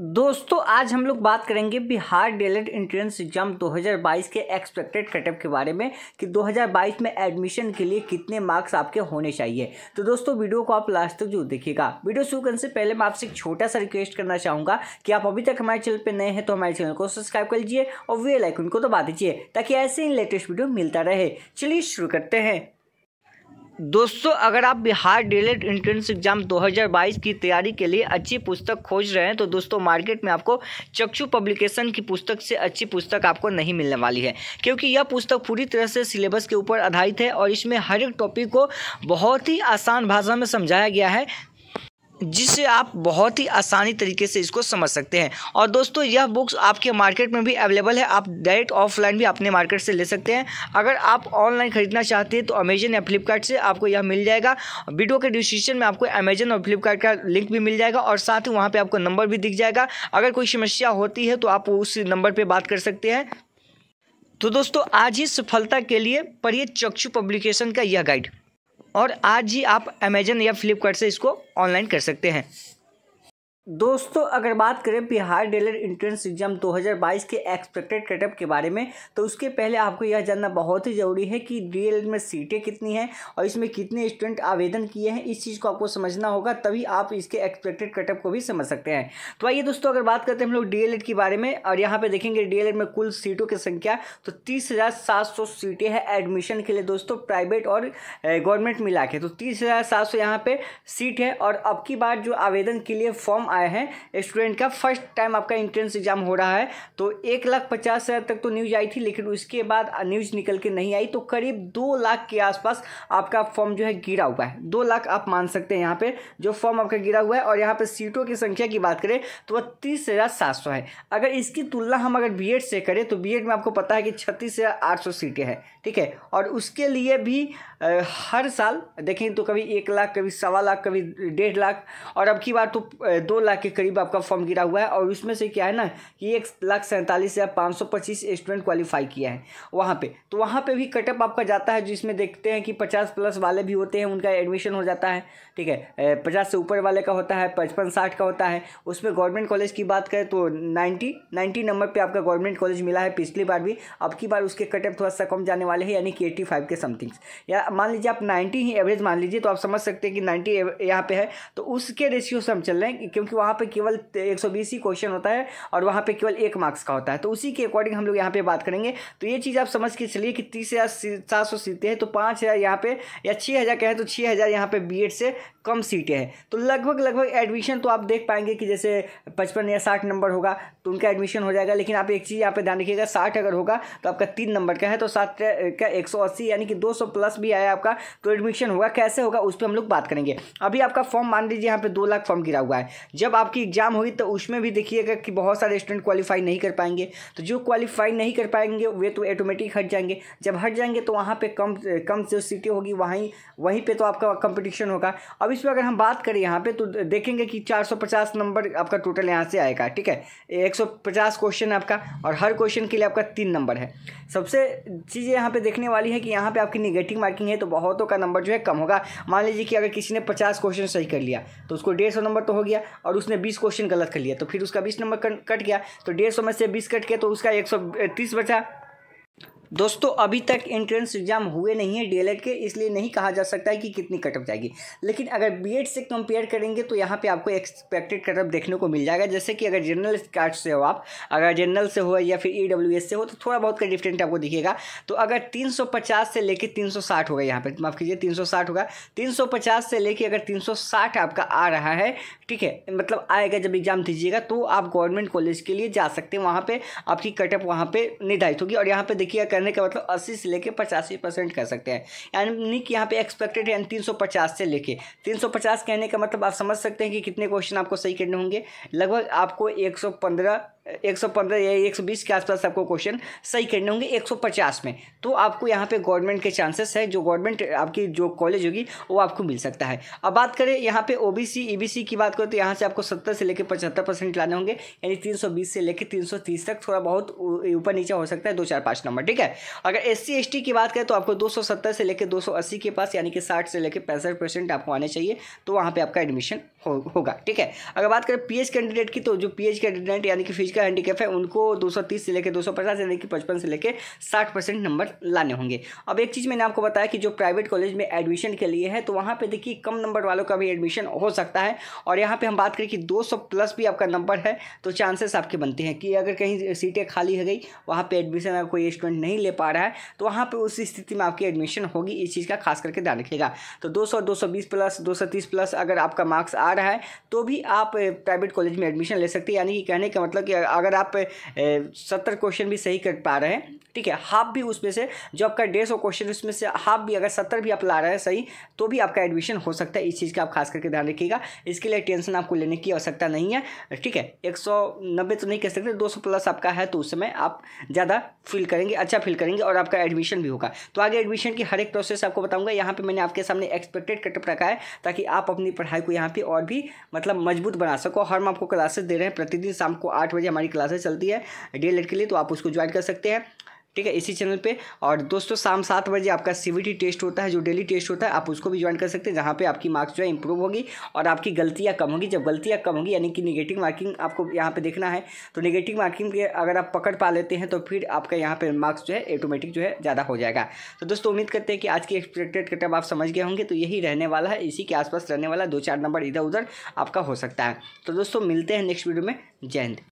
दोस्तों आज हम लोग बात करेंगे बिहार डेलेट एंट्रेंस एग्जाम 2022 के एक्सपेक्टेड कटअप के बारे में कि 2022 में एडमिशन के लिए कितने मार्क्स आपके होने चाहिए तो दोस्तों वीडियो को आप लास्ट तक जरूर देखिएगा वीडियो शुरू करने से पहले मैं आपसे एक छोटा सा रिक्वेस्ट करना चाहूँगा कि आप अभी तक हमारे चैनल पर नए हैं तो हमारे चैनल को सब्सक्राइब कर लीजिए और वे लाइक उनको दबा दीजिए ताकि ऐसे ही लेटेस्ट वीडियो मिलता रहे चलिए शुरू करते हैं दोस्तों अगर आप बिहार डिलेट इंट्रेंस एग्जाम 2022 की तैयारी के लिए अच्छी पुस्तक खोज रहे हैं तो दोस्तों मार्केट में आपको चक्षु पब्लिकेशन की पुस्तक से अच्छी पुस्तक आपको नहीं मिलने वाली है क्योंकि यह पुस्तक पूरी तरह से सिलेबस के ऊपर आधारित है और इसमें हर एक टॉपिक को बहुत ही आसान भाषा में समझाया गया है जिससे आप बहुत ही आसानी तरीके से इसको समझ सकते हैं और दोस्तों यह बुक्स आपके मार्केट में भी अवेलेबल है आप डायरेक्ट ऑफलाइन भी अपने मार्केट से ले सकते हैं अगर आप ऑनलाइन खरीदना चाहते हैं तो अमेजन या फ्लिपकार्ट से आपको यह मिल जाएगा वीडियो के डिस्क्रिप्शन में आपको अमेजन और फ्लिपकार्ट का लिंक भी मिल जाएगा और साथ ही वहाँ पर आपको नंबर भी दिख जाएगा अगर कोई समस्या होती है तो आप उस नंबर पर बात कर सकते हैं तो दोस्तों आज ही सफलता के लिए पढ़िए चक्षु पब्लिकेशन का यह गाइड और आज ही आप अमेजन या फ्लिपकार्ट से इसको ऑनलाइन कर सकते हैं दोस्तों अगर बात करें बिहार डेलर इंट्रेंस एग्जाम 2022 के एक्सपेक्टेड कटअप के बारे में तो उसके पहले आपको यह जानना बहुत ही ज़रूरी है कि डी में सीटें कितनी हैं और इसमें कितने स्टूडेंट आवेदन किए हैं इस चीज़ को आपको समझना होगा तभी आप इसके एक्सपेक्टेड कटअप को भी समझ सकते हैं तो आइए दोस्तों अगर बात करते हैं हम लोग डी के बारे में और यहाँ पर देखेंगे डी में कुल सीटों की संख्या तो तीस सीटें हैं एडमिशन के लिए दोस्तों प्राइवेट और गवर्नमेंट मिला के तो तीस हज़ार यहाँ पर सीट है और अब की बार जो आवेदन के लिए फॉर्म आए हैं स्टूडेंट का फर्स्ट टाइम आपका इंट्रेंस एग्जाम हो रहा है तो एक लाख पचास हज़ार तक तो न्यूज़ आई थी लेकिन उसके बाद न्यूज़ निकल के नहीं आई तो करीब दो लाख के आसपास आपका फॉर्म जो है गिरा हुआ है दो लाख आप मान सकते हैं यहाँ पर जो फॉर्म आपका गिरा हुआ है और यहाँ पर सीटों की संख्या की बात करें तो वह तीस है अगर इसकी तुलना हम अगर बी से करें तो बी में आपको पता है कि छत्तीस हज़ार सीटें हैं ठीक है और उसके लिए भी हर साल देखें तो कभी एक लाख कभी सवा लाख कभी डेढ़ लाख और अब की बार तो दो लाख के करीब आपका फॉर्म गिरा हुआ है और उसमें से क्या है ना कि एक लाख सैंतालीस हज़ार पाँच सौ पच्चीस स्टूडेंट क्वालिफाई किया है वहाँ पे तो वहाँ पे भी कटअप आपका जाता है जिसमें देखते हैं कि पचास प्लस वाले भी होते हैं उनका एडमिशन हो जाता है ठीक है पचास से ऊपर वाले का होता है पचपन साठ का होता है उसमें गवर्नमेंट कॉलेज की बात करें तो नाइन्टी नाइन्टी नंबर पर आपका गवर्नमेंट कॉलेज मिला है पिछली बार भी अब की बार उसके कटअप थोड़ा सा कम जाने वाले हैं यानी कि एट्टी फाइव के समथिंग्स या मान लीजिए आप नाइन्टी ही एवरेज मान लीजिए तो आप समझ सकते हैं कि नाइन्टी यहाँ पे है तो उसके रेशियो से हम चल रहे हैं क्योंकि क्योंकि वहाँ पे केवल बीस ही क्वेश्चन होता है और वहाँ पे केवल एक मार्क्स का होता है तो उसी के अकॉर्डिंग हम लोग यहाँ पे बात करेंगे तो ये चीज़ आप समझ के चलिए कि तीस हज़ार सात सौ सीते हैं तो पाँच हज़ार यहाँ पे या छः हज़ार कहें तो छः हज़ार यहाँ पे बी से कम सीटें हैं तो लगभग लगभग एडमिशन तो आप देख पाएंगे कि जैसे पचपन या साठ नंबर होगा तो उनका एडमिशन हो जाएगा लेकिन आप एक चीज़ यहाँ पे ध्यान रखिएगा साठ अगर होगा तो आपका तीन नंबर का है तो सात का एक सौ अस्सी यानी कि दो सौ प्लस भी आया आपका तो एडमिशन होगा कैसे होगा उस पर हम लोग बात करेंगे अभी आपका फॉर्म मान लीजिए यहाँ पर दो लाख फॉर्म गिरा हुआ है जब आपकी एग्जाम होगी तो उसमें भी देखिएगा कि बहुत सारे स्टूडेंट क्वालिफाई नहीं कर पाएंगे तो जो क्वालिफाई नहीं कर पाएंगे वे तो ऑटोमेटिक हट जाएंगे जब हट जाएंगे तो वहाँ पर कम कम जो सीटें होगी वहीं वहीं पर तो आपका कंपटिशन होगा अभी इसमें अगर हम बात करें यहाँ पे तो देखेंगे कि 450 नंबर आपका टोटल यहाँ से आएगा ठीक है 150 क्वेश्चन आपका और हर क्वेश्चन के लिए आपका तीन नंबर है सबसे चीज़ यहाँ पे देखने वाली है कि यहाँ पे आपकी निगेटिव मार्किंग है तो बहुतों का नंबर जो है कम होगा मान लीजिए कि अगर किसी ने पचास क्वेश्चन सही कर लिया तो उसको डेढ़ नंबर तो हो गया और उसने बीस क्वेश्चन गलत कर लिया तो फिर उसका बीस नंबर कट गया तो डेढ़ में से बीस कट गया तो उसका एक बचा दोस्तों अभी तक एंट्रेंस एग्जाम हुए नहीं है डीएलएड के इसलिए नहीं कहा जा सकता है कि कितनी कटअप जाएगी लेकिन अगर बीएड से कंपेयर करेंगे तो यहाँ पे आपको एक्सपेक्टेड कटअप देखने को मिल जाएगा जैसे कि अगर जनरल कास्ट से हो आप अगर जनरल से हो या फिर ई से हो तो थोड़ा बहुत का डिफरेंट आपको दिखेगा तो अगर तीन से लेकर तीन होगा यहाँ पर माफ़ कीजिए तीन होगा तीन से लेकर अगर तीन आपका आ रहा है ठीक है मतलब आएगा जब एग्ज़ाम दीजिएगा तो आप गवर्नमेंट कॉलेज के लिए जा सकते हैं वहाँ पे आपकी कटअप वहाँ पे निर्धारित होगी और यहाँ पे देखिएगा करने का मतलब 80 से लेके 85 परसेंट कर सकते हैं यानी कि यहाँ पे एक्सपेक्टेड है तीन से लेके 350 कहने का मतलब आप समझ सकते हैं कि कितने क्वेश्चन आपको सही करने होंगे लगभग आपको एक 115 या 120 के आसपास आपको क्वेश्चन सही करने होंगे 150 में तो आपको यहाँ पे गवर्नमेंट के चांसेस है जो गवर्नमेंट आपकी जो कॉलेज होगी वो आपको मिल सकता है अब बात करें यहाँ पे ओबीसी ईबीसी e की बात करें तो यहाँ से आपको 70 से लेकर 75 परसेंट लाने होंगे यानी 320 से लेकर 330 तक थोड़ा बहुत ऊपर नीचे हो सकता है दो चार पाँच नंबर ठीक है अगर एस सी की बात करें तो आपको दो से लेकर दो के पास यानी कि साठ से लेकर पैंसठ आपको आने चाहिए तो वहाँ पर आपका एडमिशन होगा ठीक है अगर बात करें पी कैंडिडेट की तो जो पी कैंडिडेट यानी कि फिजिक का हैंडीकेप है उनको 230 से लेकर 250 यानी कि 55 से लेकर 60 परसेंट नंबर लाने होंगे अब एक चीज़ मैंने आपको बताया कि जो प्राइवेट कॉलेज में एडमिशन के लिए है तो वहाँ पर देखिए कम नंबर वालों का भी एडमिशन हो सकता है और यहाँ पर हम बात करें कि दो प्लस भी आपका नंबर है तो चांसेस आपके बनते हैं कि अगर कहीं सीटें खाली हो गई वहाँ पर एडमिशन अगर कोई स्टूडेंट नहीं ले पा रहा है तो वहाँ पर उस स्थिति में आपकी एडमिशन होगी इस चीज़ का खास करके ध्यान रखिएगा तो 200 220 प्लस 230 प्लस अगर आपका मार्क्स आ रहा है तो भी आप प्राइवेट कॉलेज में एडमिशन ले सकते हैं यानी कि कहने का मतलब कि अगर आप सत्तर क्वेश्चन भी सही कर पा रहे हैं ठीक है हाफ भी उसमें से जो आपका डेढ़ सौ क्वेश्चन उसमें से हाफ भी अगर सत्तर भी आप ला रहे हैं सही तो भी आपका एडमिशन हो सकता है इस चीज़ का आप खास करके ध्यान रखिएगा इसके लिए टेंशन आपको लेने की आवश्यकता नहीं है ठीक है एक सौ नब्बे तो नहीं कह सकते दो सौ प्लस आपका है तो उस समय आप ज़्यादा फील करेंगे अच्छा फील करेंगे और आपका एडमिशन भी होगा तो आगे एडमिशन की हर एक प्रोसेस आपको बताऊंगा यहाँ पे मैंने आपके सामने एक्सपेक्टेड कटअप रखा है ताकि आप अपनी पढ़ाई को यहाँ पे और भी मतलब मजबूत बना सको और हम आपको क्लासेस दे रहे हैं प्रतिदिन शाम को आठ बजे हमारी क्लासेस चलती है डे लेट के लिए तो आप उसको ज्वाइन कर सकते हैं ठीक है इसी चैनल पे और दोस्तों शाम सात बजे आपका सी टेस्ट होता है जो डेली टेस्ट होता है आप उसको भी ज्वाइन कर सकते हैं जहाँ पे आपकी मार्क्स जो है इंप्रूव होगी और आपकी गलतियाँ कम होगी जब गलतियाँ कम होगी यानी कि निगेटिव मार्किंग आपको यहाँ पे देखना है तो निगेटिव मार्किंग के अगर आप पकड़ पा लेते हैं तो फिर आपका यहाँ पर मार्क्स जो है ऑटोमेटिक जो है ज़्यादा हो जाएगा तो दोस्तों उम्मीद करते हैं कि आज की एक्सपेक्टेड कटअप आप समझ गए होंगे तो यही रहने वाला है इसी के आसपास रहने वाला दो चार नंबर इधर उधर आपका हो सकता है तो दोस्तों मिलते हैं नेक्स्ट वीडियो में जय हिंद